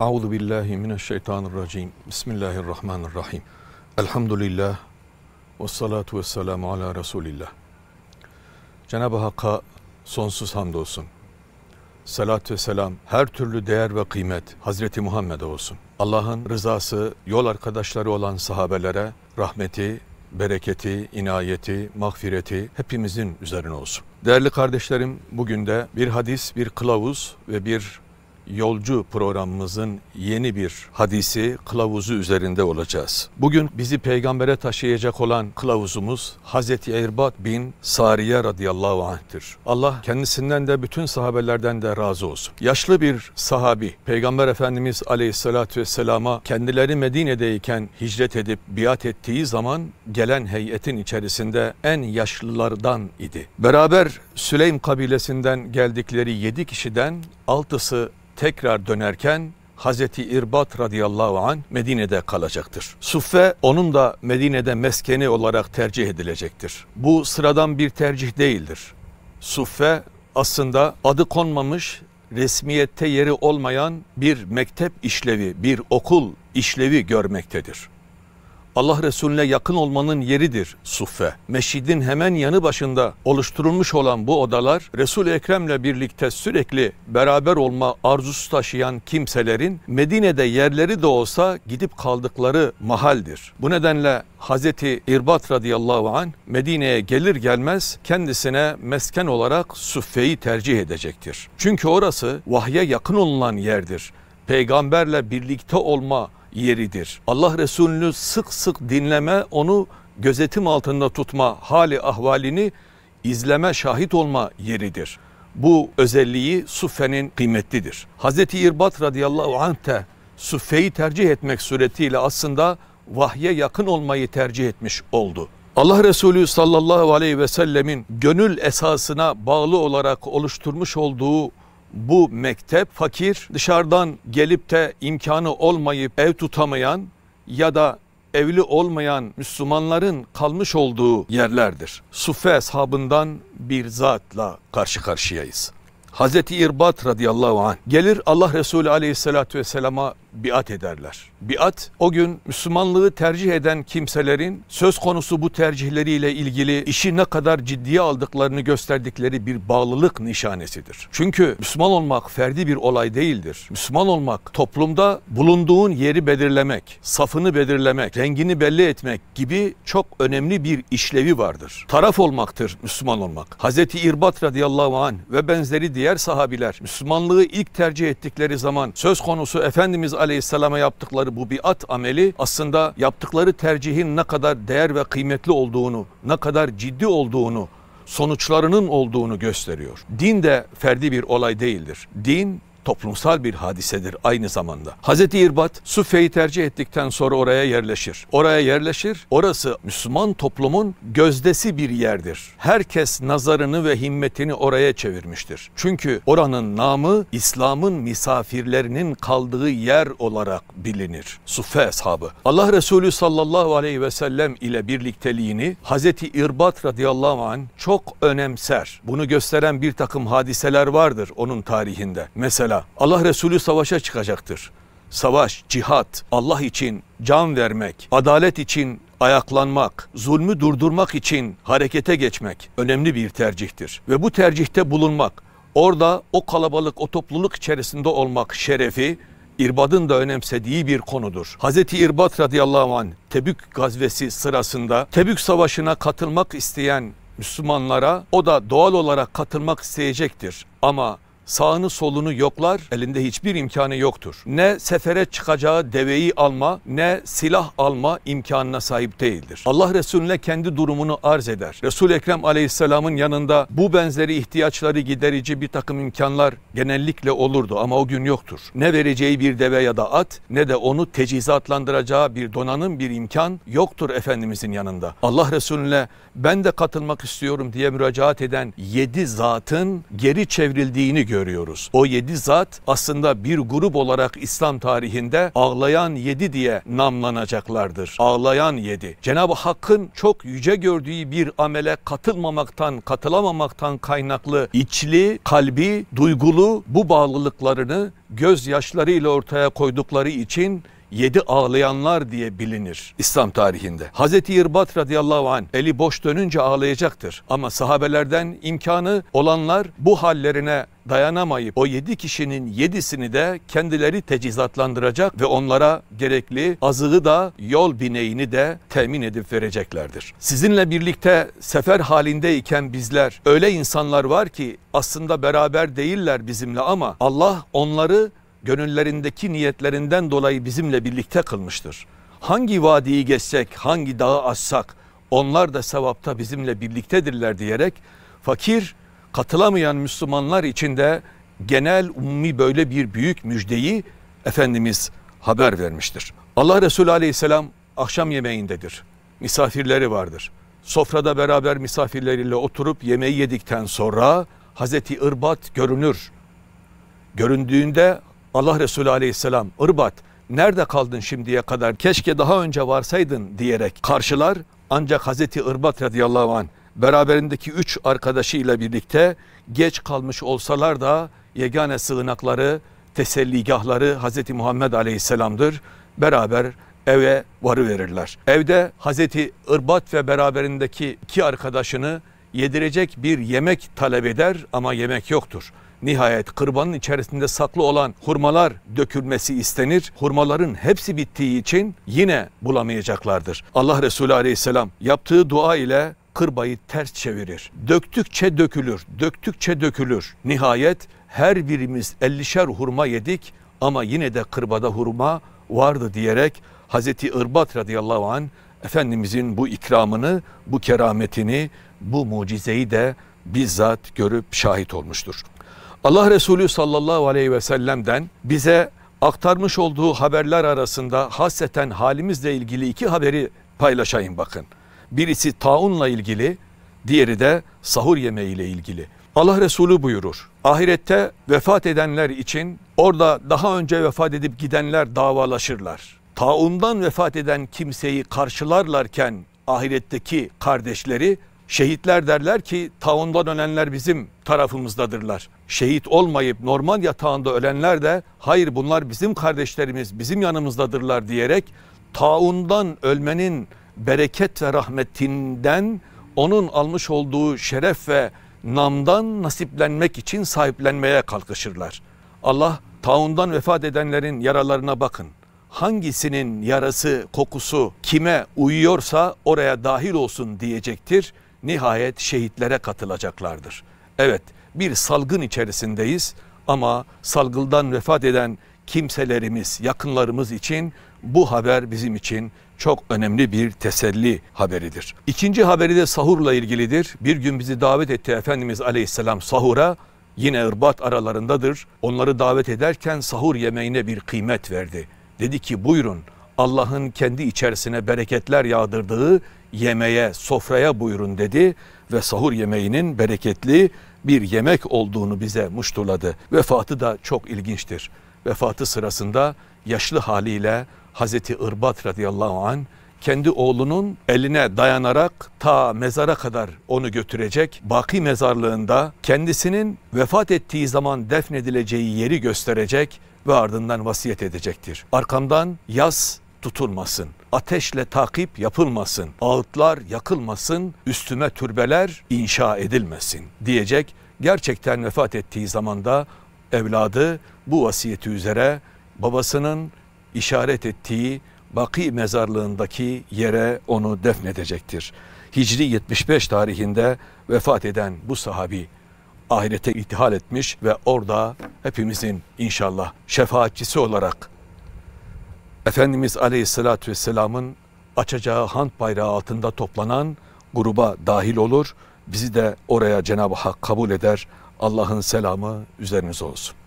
Euzu billahi mineşşeytanirracim. Bismillahirrahmanirrahim. Elhamdülillah ve salatu ve selamu ala Resulillah. Cenab-ı Hakk'a sonsuz hamdolsun. Salat ve selam, her türlü değer ve kıymet Hazreti Muhammed'e olsun. Allah'ın rızası, yol arkadaşları olan sahabelere rahmeti, bereketi, inayeti, mağfireti hepimizin üzerine olsun. Değerli kardeşlerim, bugün de bir hadis, bir kılavuz ve bir yolcu programımızın yeni bir hadisi, kılavuzu üzerinde olacağız. Bugün bizi peygambere taşıyacak olan kılavuzumuz Hazreti Erbat bin Sariye radıyallahu anh'tir. Allah kendisinden de bütün sahabelerden de razı olsun. Yaşlı bir sahabi Peygamber Efendimiz aleyhissalatü vesselama kendileri Medine'deyken hicret edip biat ettiği zaman gelen heyetin içerisinde en yaşlılardan idi. Beraber Süleym kabilesinden geldikleri yedi kişiden altısı tekrar dönerken Hazreti İrbat radıyallahu an Medine'de kalacaktır. Suffe onun da Medine'de meskeni olarak tercih edilecektir. Bu sıradan bir tercih değildir. Suffe aslında adı konmamış, resmiyette yeri olmayan bir mektep işlevi, bir okul işlevi görmektedir. Allah Resulüne yakın olmanın yeridir suffe. Meşidin hemen yanı başında oluşturulmuş olan bu odalar resul Ekrem'le birlikte sürekli beraber olma arzusu taşıyan kimselerin Medine'de yerleri de olsa gidip kaldıkları mahaldir. Bu nedenle Hazreti İrbat radıyallahu an Medine'ye gelir gelmez kendisine mesken olarak suffeyi tercih edecektir. Çünkü orası vahye yakın olunan yerdir. Peygamberle birlikte olma yeridir. Allah Resulü'nü sık sık dinleme, onu gözetim altında tutma hali ahvalini izleme, şahit olma yeridir. Bu özelliği Suffe'nin kıymetlidir. Hz. İrbat radıyallahu anh de Suffe'yi tercih etmek suretiyle aslında vahye yakın olmayı tercih etmiş oldu. Allah Resulü sallallahu aleyhi ve sellemin gönül esasına bağlı olarak oluşturmuş olduğu bu mektep fakir, dışarıdan gelip de imkanı olmayıp ev tutamayan ya da evli olmayan Müslümanların kalmış olduğu yerlerdir. Suffe ashabından bir zatla karşı karşıyayız. Hazreti İrbat radıyallahu anh gelir Allah Resulü aleyhissalatü vesselama biat ederler. Biat o gün Müslümanlığı tercih eden kimselerin söz konusu bu tercihleriyle ilgili işi ne kadar ciddiye aldıklarını gösterdikleri bir bağlılık nişanesidir. Çünkü Müslüman olmak ferdi bir olay değildir. Müslüman olmak toplumda bulunduğun yeri belirlemek, safını belirlemek, rengini belli etmek gibi çok önemli bir işlevi vardır. Taraf olmaktır Müslüman olmak. Hz. İrbat radıyallahu anh ve benzeri diğer sahabiler Müslümanlığı ilk tercih ettikleri zaman söz konusu Efendimiz Aleyhisselam'a yaptıkları bu biat ameli aslında yaptıkları tercihin ne kadar değer ve kıymetli olduğunu, ne kadar ciddi olduğunu, sonuçlarının olduğunu gösteriyor. Din de ferdi bir olay değildir. Din toplumsal bir hadisedir aynı zamanda. Hazreti İrbat Sufe'yi tercih ettikten sonra oraya yerleşir. Oraya yerleşir. Orası Müslüman toplumun gözdesi bir yerdir. Herkes nazarını ve himmetini oraya çevirmiştir. Çünkü oranın namı İslam'ın misafirlerinin kaldığı yer olarak bilinir. Sufe ashabı. Allah Resulü sallallahu aleyhi ve sellem ile birlikteliğini Hazreti İrbat radıyallahu anh çok önemser. Bunu gösteren bir takım hadiseler vardır onun tarihinde. Mesela Teala Allah Resulü savaşa çıkacaktır. Savaş, cihat, Allah için can vermek, adalet için ayaklanmak, zulmü durdurmak için harekete geçmek önemli bir tercihtir. Ve bu tercihte bulunmak, orada o kalabalık, o topluluk içerisinde olmak şerefi İrbad'ın da önemsediği bir konudur. Hz. İrbad radıyallahu anh Tebük gazvesi sırasında Tebük savaşına katılmak isteyen Müslümanlara o da doğal olarak katılmak isteyecektir. Ama sağını solunu yoklar. Elinde hiçbir imkanı yoktur. Ne sefere çıkacağı deveyi alma ne silah alma imkanına sahip değildir. Allah Resulüne kendi durumunu arz eder. Resul Ekrem Aleyhisselam'ın yanında bu benzeri ihtiyaçları giderici bir takım imkanlar genellikle olurdu ama o gün yoktur. Ne vereceği bir deve ya da at ne de onu tecizatlandıracağı bir donanım bir imkan yoktur Efendimizin yanında. Allah Resulüne ben de katılmak istiyorum diye müracaat eden yedi zatın geri çevrildiğini gör görüyoruz. O yedi zat aslında bir grup olarak İslam tarihinde ağlayan yedi diye namlanacaklardır. Ağlayan yedi. Cenab-ı Hakk'ın çok yüce gördüğü bir amele katılmamaktan, katılamamaktan kaynaklı içli, kalbi, duygulu bu bağlılıklarını gözyaşlarıyla ortaya koydukları için yedi ağlayanlar diye bilinir İslam tarihinde. Hz. İrbat radıyallahu an eli boş dönünce ağlayacaktır. Ama sahabelerden imkanı olanlar bu hallerine dayanamayıp o yedi kişinin yedisini de kendileri tecizatlandıracak ve onlara gerekli azığı da yol bineğini de temin edip vereceklerdir. Sizinle birlikte sefer halindeyken bizler öyle insanlar var ki aslında beraber değiller bizimle ama Allah onları gönüllerindeki niyetlerinden dolayı bizimle birlikte kılmıştır. Hangi vadiyi geçsek, hangi dağı assak onlar da sevapta bizimle birliktedirler diyerek fakir katılamayan Müslümanlar için de genel umumi böyle bir büyük müjdeyi Efendimiz haber vermiştir. Allah Resulü aleyhisselam akşam yemeğindedir. Misafirleri vardır. Sofrada beraber misafirleriyle oturup yemeği yedikten sonra Hazreti Irbat görünür. Göründüğünde Allah Resulü aleyhisselam ırbat nerede kaldın şimdiye kadar keşke daha önce varsaydın diyerek karşılar ancak Hazreti Irbat radıyallahu an beraberindeki üç arkadaşıyla birlikte geç kalmış olsalar da yegane sığınakları teselligahları Hazreti Muhammed aleyhisselamdır beraber eve varı verirler. Evde Hazreti Irbat ve beraberindeki iki arkadaşını yedirecek bir yemek talep eder ama yemek yoktur. Nihayet kırbanın içerisinde saklı olan hurmalar dökülmesi istenir. Hurmaların hepsi bittiği için yine bulamayacaklardır. Allah Resulü aleyhisselam yaptığı dua ile kırbayı ters çevirir. Döktükçe dökülür, döktükçe dökülür. Nihayet her birimiz ellişer hurma yedik ama yine de kırbada hurma vardı diyerek Hazreti Irbat radıyallahu an Efendimizin bu ikramını, bu kerametini, bu mucizeyi de bizzat görüp şahit olmuştur. Allah Resulü sallallahu aleyhi ve sellem'den bize aktarmış olduğu haberler arasında hasreten halimizle ilgili iki haberi paylaşayım bakın. Birisi taunla ilgili, diğeri de sahur yemeği ile ilgili. Allah Resulü buyurur. Ahirette vefat edenler için orada daha önce vefat edip gidenler davalaşırlar. Taundan vefat eden kimseyi karşılarlarken ahiretteki kardeşleri Şehitler derler ki taundan ölenler bizim tarafımızdadırlar. Şehit olmayıp normal yatağında ölenler de hayır bunlar bizim kardeşlerimiz bizim yanımızdadırlar diyerek taundan ölmenin bereket ve rahmetinden onun almış olduğu şeref ve namdan nasiplenmek için sahiplenmeye kalkışırlar. Allah taundan vefat edenlerin yaralarına bakın. Hangisinin yarası, kokusu kime uyuyorsa oraya dahil olsun diyecektir nihayet şehitlere katılacaklardır. Evet bir salgın içerisindeyiz ama salgıldan vefat eden kimselerimiz, yakınlarımız için bu haber bizim için çok önemli bir teselli haberidir. İkinci haberi de sahurla ilgilidir. Bir gün bizi davet etti Efendimiz Aleyhisselam sahura. Yine ırbat aralarındadır. Onları davet ederken sahur yemeğine bir kıymet verdi. Dedi ki buyurun Allah'ın kendi içerisine bereketler yağdırdığı yemeğe, sofraya buyurun dedi ve sahur yemeğinin bereketli bir yemek olduğunu bize muştuladı. Vefatı da çok ilginçtir. Vefatı sırasında yaşlı haliyle Hazreti Irbat radıyallahu an kendi oğlunun eline dayanarak ta mezara kadar onu götürecek. Baki mezarlığında kendisinin vefat ettiği zaman defnedileceği yeri gösterecek ve ardından vasiyet edecektir. Arkamdan yaz tutulmasın. Ateşle takip yapılmasın. Ağıtlar yakılmasın. Üstüme türbeler inşa edilmesin diyecek. Gerçekten vefat ettiği zamanda evladı bu vasiyeti üzere babasının işaret ettiği Baki mezarlığındaki yere onu defnedecektir. Hicri 75 tarihinde vefat eden bu sahabi ahirete ithal etmiş ve orada hepimizin inşallah şefaatçisi olarak Efendimiz Aleyhisselatü Vesselam'ın açacağı hand bayrağı altında toplanan gruba dahil olur. Bizi de oraya Cenab-ı Hak kabul eder. Allah'ın selamı üzeriniz olsun.